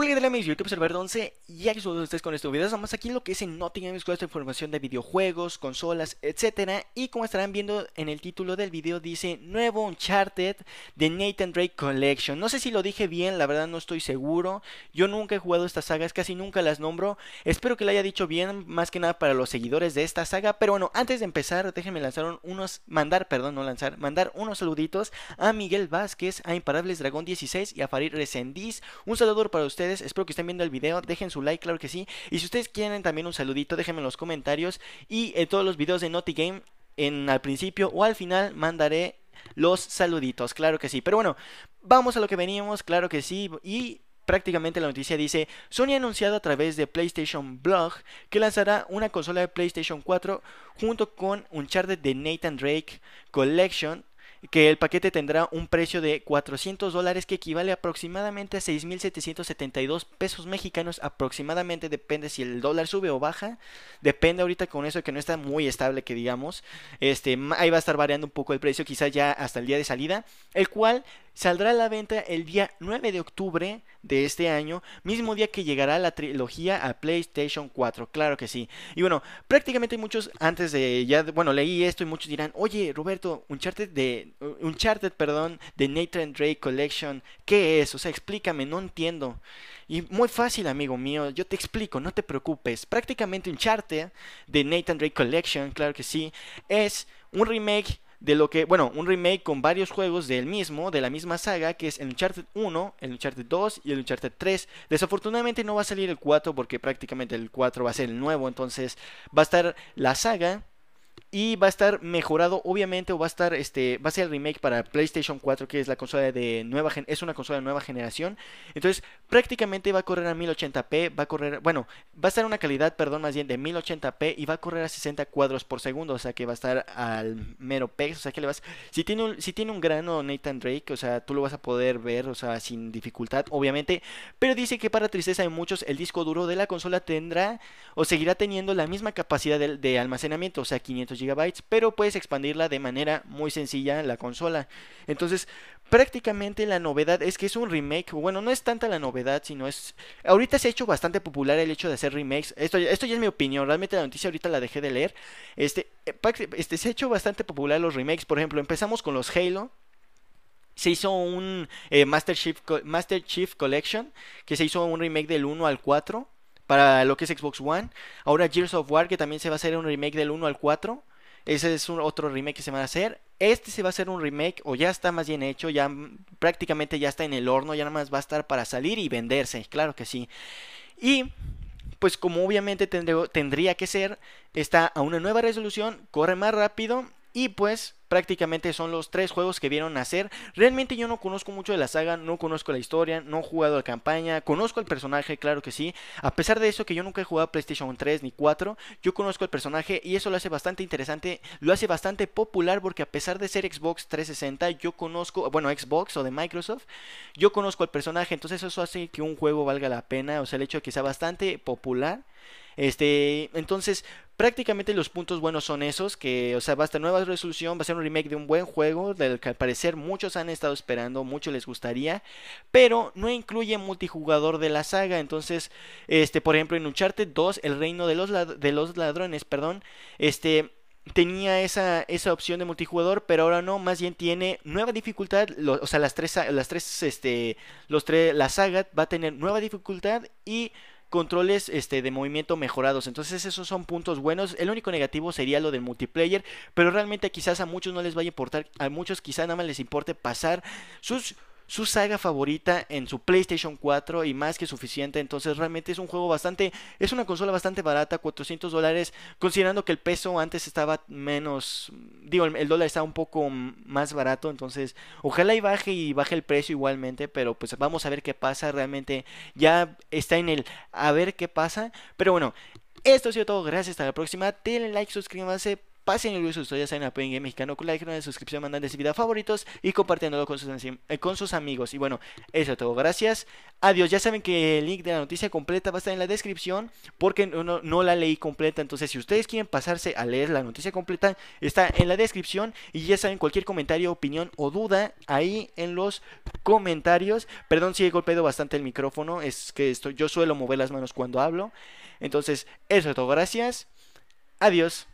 Hola, mis YouTube amigos? Yo 11 y aquí todos ustedes con este video. Estamos aquí en lo que es en Nottingham con esta información de videojuegos, consolas, etcétera. Y como estarán viendo en el título del video dice Nuevo Uncharted de Nathan Drake Collection. No sé si lo dije bien, la verdad no estoy seguro. Yo nunca he jugado estas sagas, casi nunca las nombro. Espero que lo haya dicho bien, más que nada para los seguidores de esta saga. Pero bueno, antes de empezar, déjenme lanzar unos, mandar, perdón, no lanzar, mandar unos saluditos a Miguel Vázquez, a Imparables Dragón 16 y a Farid Resendiz. Un saludo para ustedes Espero que estén viendo el video. Dejen su like, claro que sí. Y si ustedes quieren también un saludito, déjenme en los comentarios. Y en todos los videos de Naughty Game, en, al principio o al final, mandaré los saluditos, claro que sí. Pero bueno, vamos a lo que veníamos, claro que sí. Y prácticamente la noticia dice, Sony ha anunciado a través de PlayStation Blog que lanzará una consola de PlayStation 4 junto con un Uncharted de Nathan Drake Collection que el paquete tendrá un precio de 400 dólares que equivale aproximadamente a 6.772 pesos mexicanos aproximadamente depende si el dólar sube o baja depende ahorita con eso que no está muy estable que digamos este ahí va a estar variando un poco el precio Quizás ya hasta el día de salida el cual saldrá a la venta el día 9 de octubre de este año, mismo día que llegará la trilogía a PlayStation 4, claro que sí. Y bueno, prácticamente muchos antes de ya, bueno, leí esto y muchos dirán, oye Roberto, Uncharted de, Uncharted, perdón, de Nathan Drake Collection, ¿qué es? O sea, explícame, no entiendo. Y muy fácil, amigo mío, yo te explico, no te preocupes. Prácticamente Uncharted de Nathan Drake Collection, claro que sí, es un remake de lo que, bueno, un remake con varios juegos del mismo, de la misma saga, que es el Uncharted 1, el Uncharted 2 y el Uncharted 3. Desafortunadamente no va a salir el 4 porque prácticamente el 4 va a ser el nuevo, entonces va a estar la saga y va a estar mejorado obviamente o va a estar este va a ser el remake para PlayStation 4 que es la consola de nueva es una consola de nueva generación entonces prácticamente va a correr a 1080p va a correr bueno va a estar una calidad perdón más bien de 1080p y va a correr a 60 cuadros por segundo o sea que va a estar al mero pez o sea que le vas si tiene un, si tiene un grano Nathan Drake o sea tú lo vas a poder ver o sea sin dificultad obviamente pero dice que para tristeza de muchos el disco duro de la consola tendrá o seguirá teniendo la misma capacidad de, de almacenamiento o sea 500 Gigabytes, pero puedes expandirla de manera muy sencilla en la consola. Entonces, prácticamente la novedad es que es un remake. Bueno, no es tanta la novedad, sino es. Ahorita se ha hecho bastante popular el hecho de hacer remakes. Esto, esto ya es mi opinión, realmente la noticia ahorita la dejé de leer. Este, eh, este, se ha hecho bastante popular los remakes. Por ejemplo, empezamos con los Halo se hizo un eh, Master, Chief Master, Chief Collection, que se hizo un remake del 1 al 4 para lo que es Xbox One. Ahora Gears of War, que también se va a hacer un remake del 1 al 4. Ese es un otro remake que se van a hacer. Este se va a hacer un remake o ya está más bien hecho, ya prácticamente ya está en el horno, ya nada más va a estar para salir y venderse, claro que sí. Y pues como obviamente tendría que ser, está a una nueva resolución, corre más rápido y pues prácticamente son los tres juegos que vieron hacer. Realmente yo no conozco mucho de la saga, no conozco la historia, no he jugado la campaña, conozco al personaje, claro que sí. A pesar de eso que yo nunca he jugado PlayStation 3 ni 4, yo conozco el personaje y eso lo hace bastante interesante, lo hace bastante popular porque a pesar de ser Xbox 360, yo conozco, bueno, Xbox o de Microsoft, yo conozco al personaje, entonces eso hace que un juego valga la pena, o sea, el hecho de que sea bastante popular. Este, entonces, prácticamente los puntos buenos son esos, que, o sea, va a estar nueva resolución, va a ser un remake de un buen juego, del que al parecer muchos han estado esperando, mucho les gustaría, pero no incluye multijugador de la saga, entonces, este, por ejemplo, en Uncharted 2, El Reino de los, de los Ladrones, perdón, este... Tenía esa, esa opción de multijugador, pero ahora no, más bien tiene nueva dificultad, o sea, las tres, las tres, este, los tres, la saga va a tener nueva dificultad y controles este, de movimiento mejorados. Entonces esos son puntos buenos. El único negativo sería lo del multiplayer, pero realmente quizás a muchos no les vaya a importar, a muchos quizás nada más les importe pasar sus su saga favorita en su PlayStation 4 y más que suficiente. Entonces realmente es un juego bastante, es una consola bastante barata, 400 dólares, considerando que el peso antes estaba menos, digo, el, dólar está un poco más barato. Entonces ojalá y baje y baje el precio igualmente, pero pues vamos a ver qué pasa. Realmente ya está en el a ver qué pasa. Pero bueno, esto ha sido todo. Gracias. Hasta la próxima. Denle like, suscríbanse Pasen el gusto ustedes en Apoyen Game Mexicano con like, de suscripción, mandando ese video favoritos y compartiéndolo eh, con sus, amigos. Y bueno, eso es todo. Gracias. Adiós. Ya saben que el link de la noticia completa va a estar en la descripción porque no, no la leí completa. Entonces, si ustedes quieren pasarse a leer la noticia completa, está en la descripción. Y ya saben, cualquier comentario, opinión o duda, ahí en los comentarios. Perdón si he golpeado bastante el micrófono, es que yo suelo mover las manos cuando hablo. Entonces, eso es todo. Gracias. Adiós.